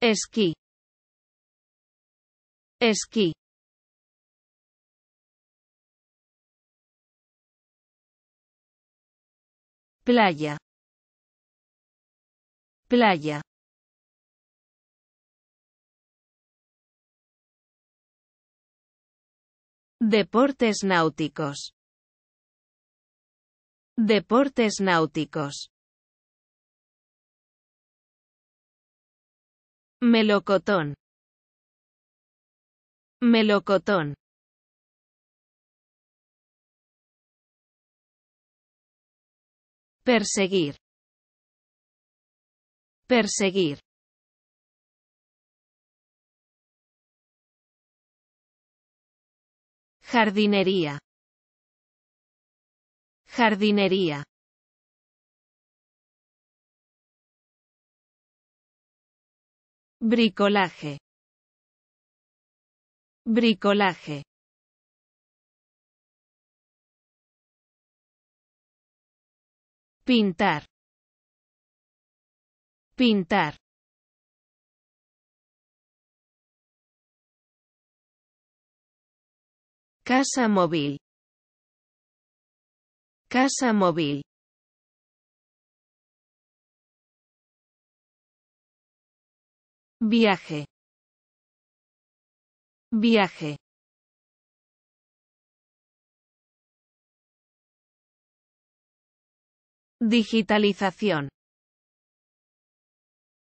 Esquí. Esquí. Playa. Playa. Deportes náuticos. Deportes náuticos. Melocotón. Melocotón. Perseguir. Perseguir. Jardinería. Jardinería. Bricolaje. Bricolaje. Pintar. Pintar. Casa móvil. Casa móvil. Viaje. Viaje. Digitalización.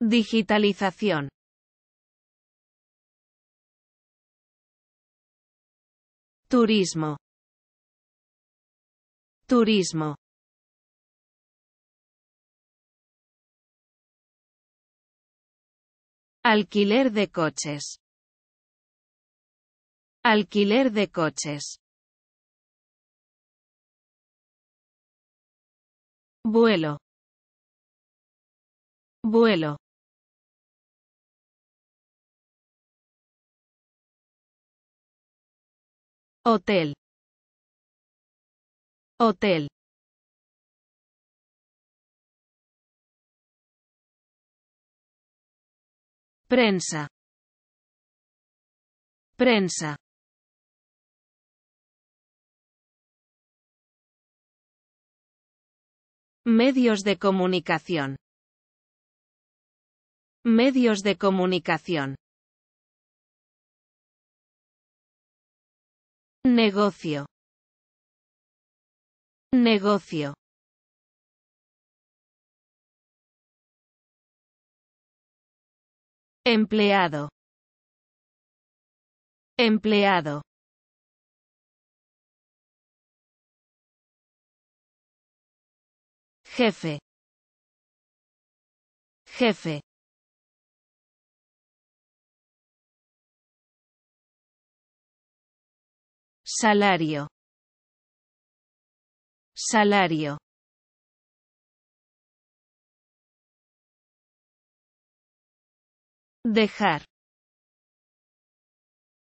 Digitalización. Turismo. Turismo. Alquiler de coches. Alquiler de coches. Vuelo. Vuelo. Hotel. Hotel. Prensa. Prensa. Medios de comunicación. Medios de comunicación. Negocio. Negocio. Empleado. Empleado. Jefe. Jefe. Salario. Salario. Dejar.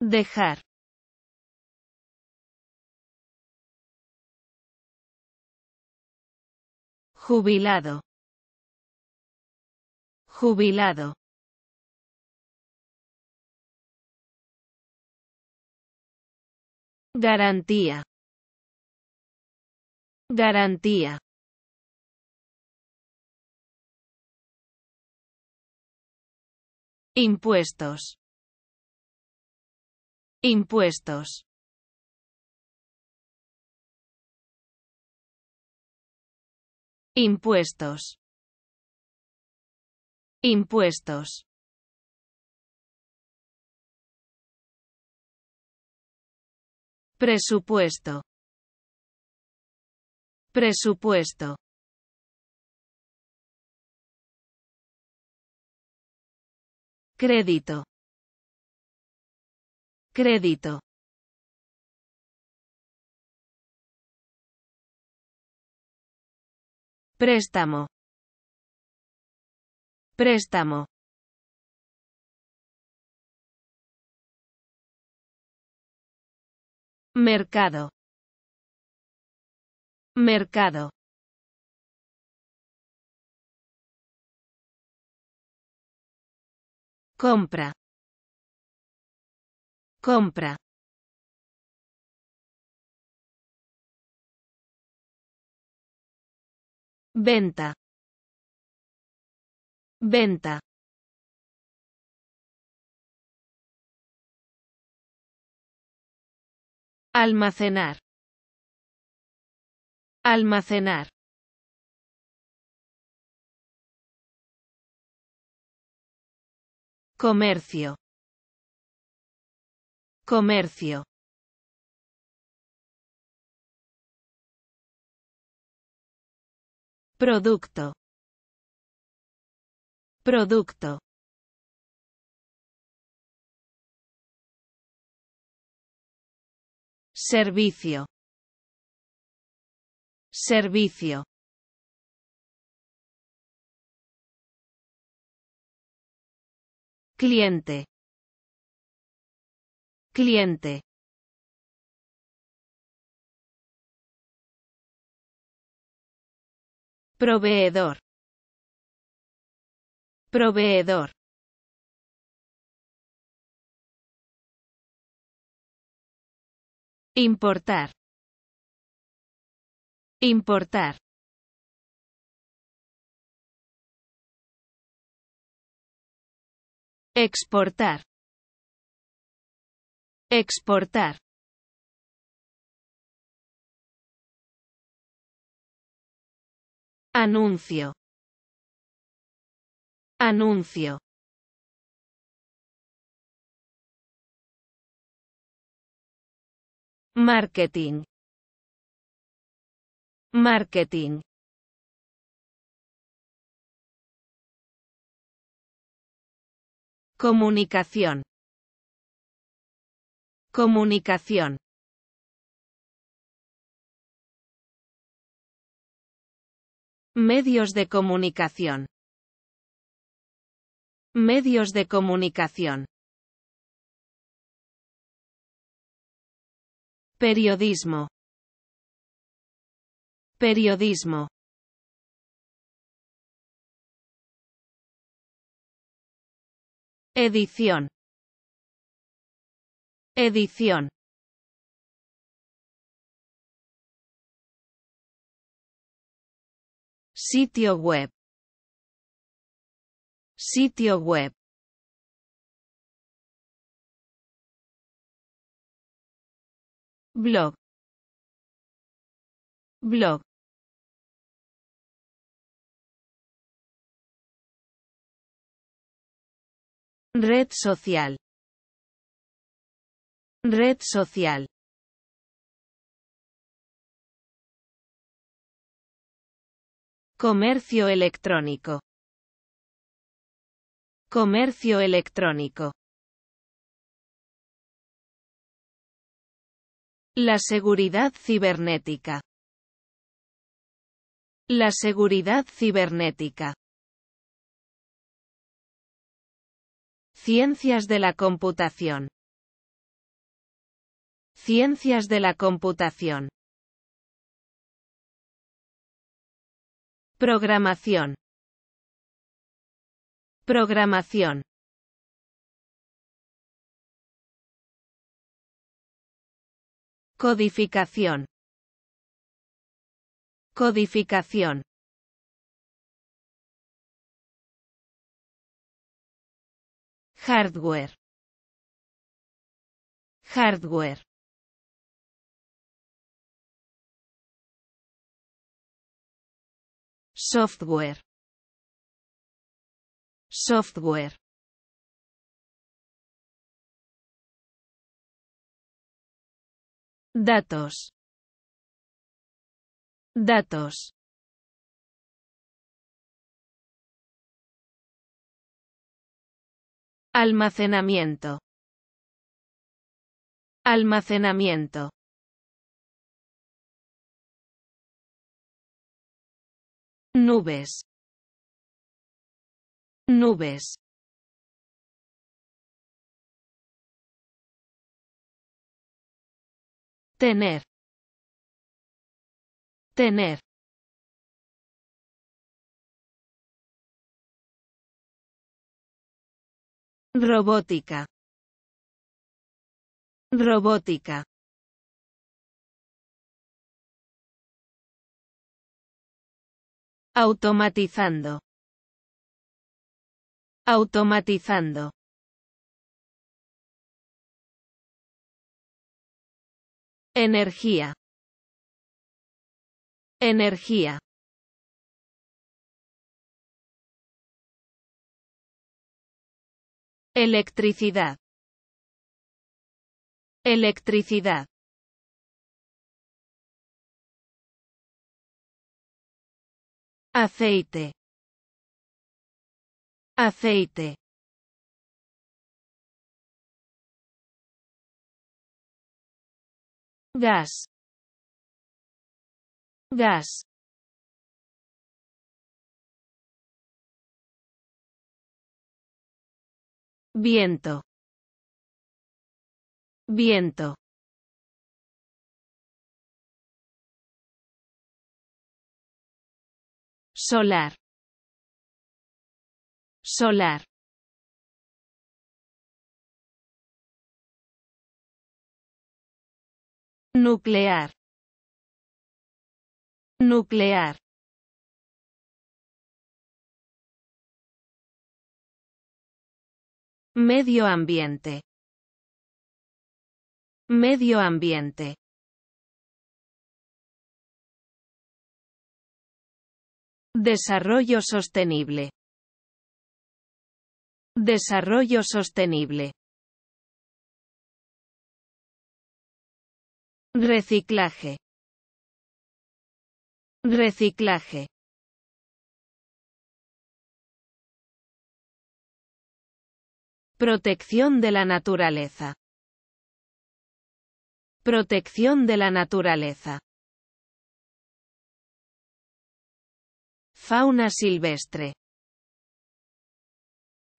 Dejar. Jubilado. Jubilado. Garantía. Garantía. Impuestos. Impuestos. Impuestos. Impuestos. Presupuesto. Presupuesto. Crédito. Crédito. Préstamo. Préstamo. Mercado. Mercado. compra, compra. Venta. Venta. Almacenar. Almacenar. Comercio. Comercio. Producto. Producto. Servicio. Servicio. Cliente. Cliente. Proveedor. Proveedor. Importar. Importar. Exportar. Exportar. Anuncio. Anuncio. Marketing. Marketing. Comunicación. Comunicación. Medios de comunicación. Medios de comunicación. Periodismo. Periodismo. Edición. Edición. Sitio web. Sitio web. Blog. Blog. Red social. Red social. Comercio electrónico. Comercio electrónico. La seguridad cibernética. La seguridad cibernética. Ciencias de la computación. Ciencias de la computación. Programación. Programación. Codificación. Codificación. Hardware. Hardware. Software. Software. Datos. Datos. Almacenamiento. Almacenamiento. Nubes. Nubes. Tener. Tener. Robótica. Robótica. Automatizando. Automatizando. Energía. Energía. Electricidad. Electricidad. Aceite. Aceite. Gas. Gas. viento, viento. Solar, solar. Nuclear. Nuclear. Medio ambiente. Medio ambiente. Desarrollo sostenible. Desarrollo sostenible. Reciclaje. Reciclaje. Protección de la naturaleza. Protección de la naturaleza. Fauna silvestre.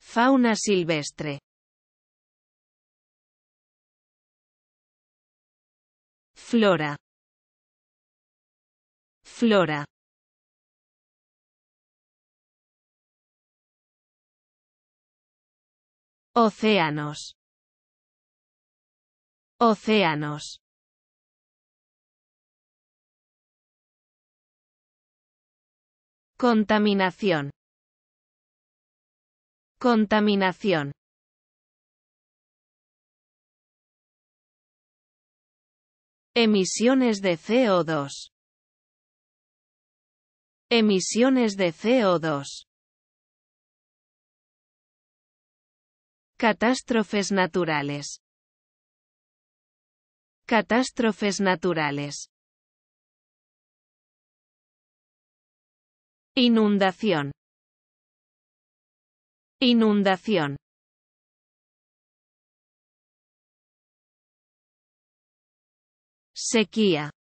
Fauna silvestre. Flora. Flora. Océanos. Océanos. Contaminación. Contaminación. Emisiones de CO2. Emisiones de CO2. Catástrofes naturales. Catástrofes naturales. Inundación. Inundación. Sequía.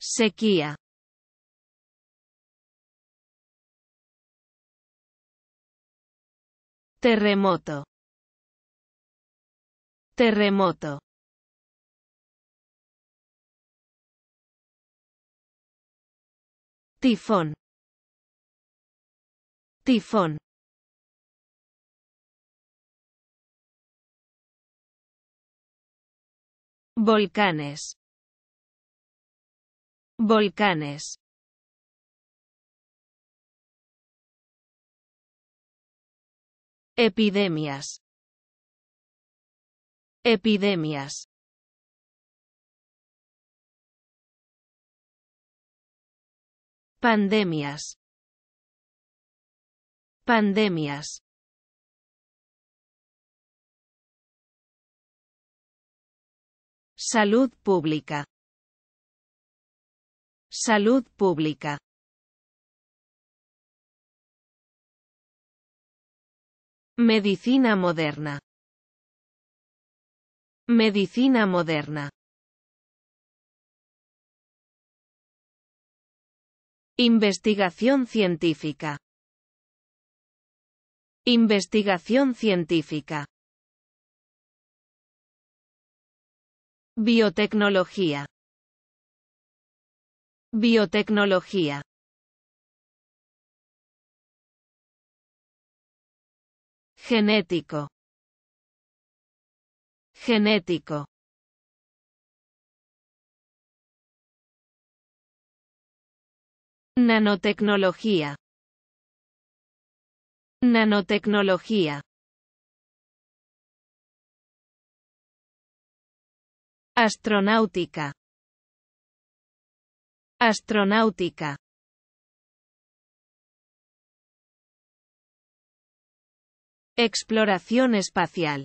Sequía. Terremoto. Terremoto. Tifón. Tifón. Volcanes. Volcanes. Epidemias. Epidemias. Pandemias. Pandemias. Salud pública. Salud pública. Medicina moderna. Medicina moderna. Investigación científica. Investigación científica. Biotecnología. Biotecnología. Genético. Genético. Nanotecnología. Nanotecnología. Astronáutica. Astronáutica. Exploración espacial.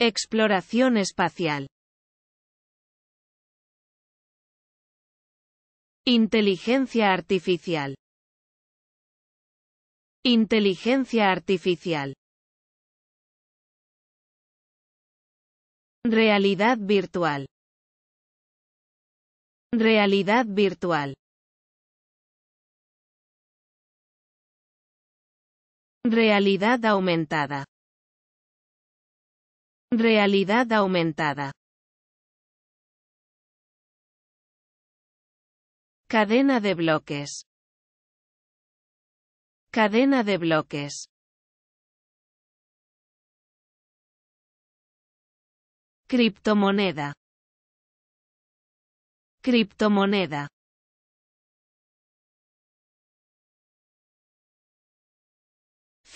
Exploración espacial. Inteligencia artificial. Inteligencia artificial. Realidad virtual. Realidad virtual. Realidad aumentada. Realidad aumentada. Cadena de bloques. Cadena de bloques. Criptomoneda. Criptomoneda.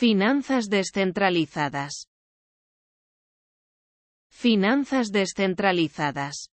Finanzas descentralizadas. Finanzas descentralizadas.